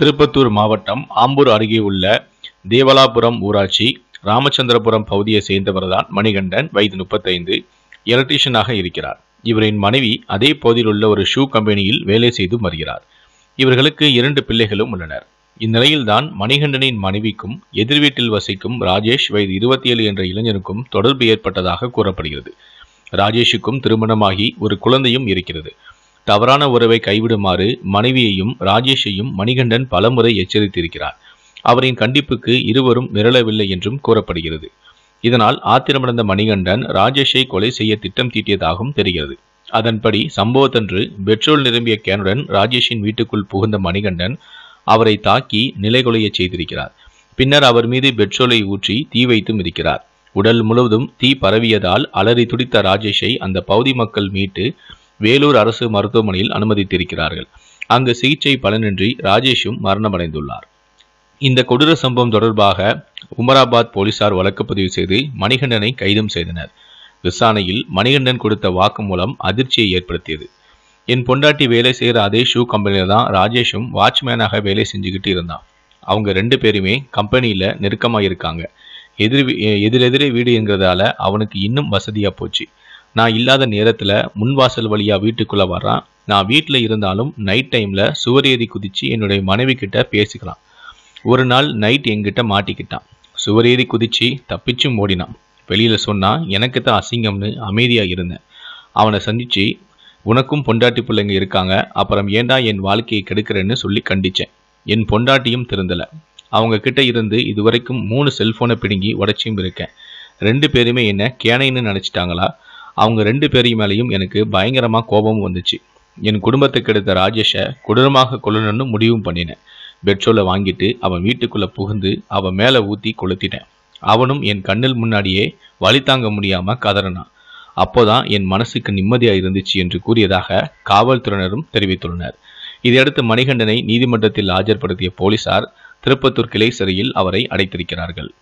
திருப்பத்தூர் மாவட்டம் ஆம்பூர் அருகே உள்ள தேவலாபுரம் ஊராட்சி ராமச்சந்திரபுரம் பகுதியை சேர்ந்தவர்தான் மணிகண்டன் வயது முப்பத்தைந்து எலக்ட்ரீஷியனாக இருக்கிறார் இவரின் மனைவி அதே பகுதியில் உள்ள ஒரு ஷூ கம்பெனியில் வேலை செய்து வருகிறார் இவர்களுக்கு இரண்டு பிள்ளைகளும் உள்ளனர் இந்நிலையில்தான் மணிகண்டனின் மனைவிக்கும் எதிர் வீட்டில் வசிக்கும் ராஜேஷ் வயது இருபத்தி ஏழு என்ற இளைஞனுக்கும் தொடர்பு ஏற்பட்டதாக கூறப்படுகிறது ராஜேஷுக்கும் திருமணமாகி ஒரு குழந்தையும் இருக்கிறது தவறான உறவை கைவிடுமாறு மனைவியையும் ராஜேஷையும் மணிகண்டன் பலமுறை எச்சரித்திருக்கிறார் அவரின் கண்டிப்புக்கு இருவரும் மிரளவில்லை என்றும் கூறப்படுகிறது இதனால் ஆத்திரமடைந்த மணிகண்டன் ராஜேஷை கொலை செய்ய திட்டம் தீட்டியதாகவும் தெரிகிறது அதன்படி சம்பவத்தன்று பெட்ரோல் நிரம்பிய கேனுடன் ராஜேஷின் வீட்டுக்குள் புகுந்த மணிகண்டன் அவரை தாக்கி கொலைய செய்திருக்கிறார் பின்னர் அவர் மீது பெட்ரோலை ஊற்றி தீ வைத்தும் இருக்கிறார் உடல் முழுவதும் தீ பரவியதால் அலறி துடித்த ராஜேஷை அந்த பகுதி மக்கள் மீட்டு வேலூர் அரசு மருத்துவமனையில் அனுமதித்திருக்கிறார்கள் அங்கு சிகிச்சை பலனின்றி ராஜேஷும் மரணமடைந்துள்ளார் இந்த கொடூர சம்பவம் தொடர்பாக உமராபாத் போலீசார் வழக்கு பதிவு செய்து மணிகண்டனை கைதும் செய்தனர் விசாரணையில் மணிகண்டன் கொடுத்த வாக்கு மூலம் அதிர்ச்சியை ஏற்படுத்தியது என் பொண்டாட்டி வேலை செய்கிற அதே ஷூ கம்பெனியில் தான் ராஜேஷும் வாட்ச்மேனாக வேலை செஞ்சுக்கிட்டு இருந்தான் அவங்க ரெண்டு பேருமே கம்பெனியில் நெருக்கமாக இருக்காங்க எதிர் எதிரெதிரே வீடு என்கிறதால அவனுக்கு இன்னும் வசதியாக போச்சு நான் இல்லாத நேரத்தில் முன்வாசல் வழியாக வீட்டுக்குள்ளே வரான் நான் வீட்டில் இருந்தாலும் நைட் டைமில் சுவரேறி குதித்து என்னுடைய மனைவி கிட்ட பேசிக்கலாம் ஒரு நாள் நைட் எங்கிட்ட மாட்டிக்கிட்டான் சுவரேறி குதித்து தப்பிச்சும் ஓடினான் வெளியில் சொன்னால் எனக்கு தான் அசிங்கம்னு அமைதியாக இருந்தேன் அவனை சந்தித்து உனக்கும் பொண்டாட்டி பிள்ளைங்க இருக்காங்க அப்புறம் ஏண்டா என் வாழ்க்கையை கெடுக்கிறேன்னு சொல்லி கண்டித்தேன் என் பொண்டாட்டியும் திருந்தலை அவங்க கிட்ட இருந்து இதுவரைக்கும் மூணு செல்ஃபோனை பிடுங்கி உடச்சியும் இருக்கேன் ரெண்டு பேருமே என்ன கேனைன்னு நினச்சிட்டாங்களா அவங்க ரெண்டு பேரையும் மேலேயும் எனக்கு பயங்கரமாக கோபமும் வந்துச்சு என் குடும்பத்துக்கு எடுத்த ராஜேஷை கொடூரமாக கொல்லணும்னு முடிவும் பண்ணினேன் பெட்ரோலை வாங்கிட்டு அவன் வீட்டுக்குள்ளே புகுந்து அவன் மேலே ஊற்றி கொளுத்திட்டேன் அவனும் என் கண்ணில் முன்னாடியே வழி தாங்க முடியாமல் கதறினான் அப்போதான் என் மனசுக்கு நிம்மதியாக இருந்துச்சு என்று கூறியதாக காவல்துறையினரும் தெரிவித்துள்ளனர் இதையடுத்து மணிகண்டனை நீதிமன்றத்தில் ஆஜர்படுத்திய போலீசார் திருப்பத்தூர் கிளை சிறையில் அவரை அடைத்திருக்கிறார்கள்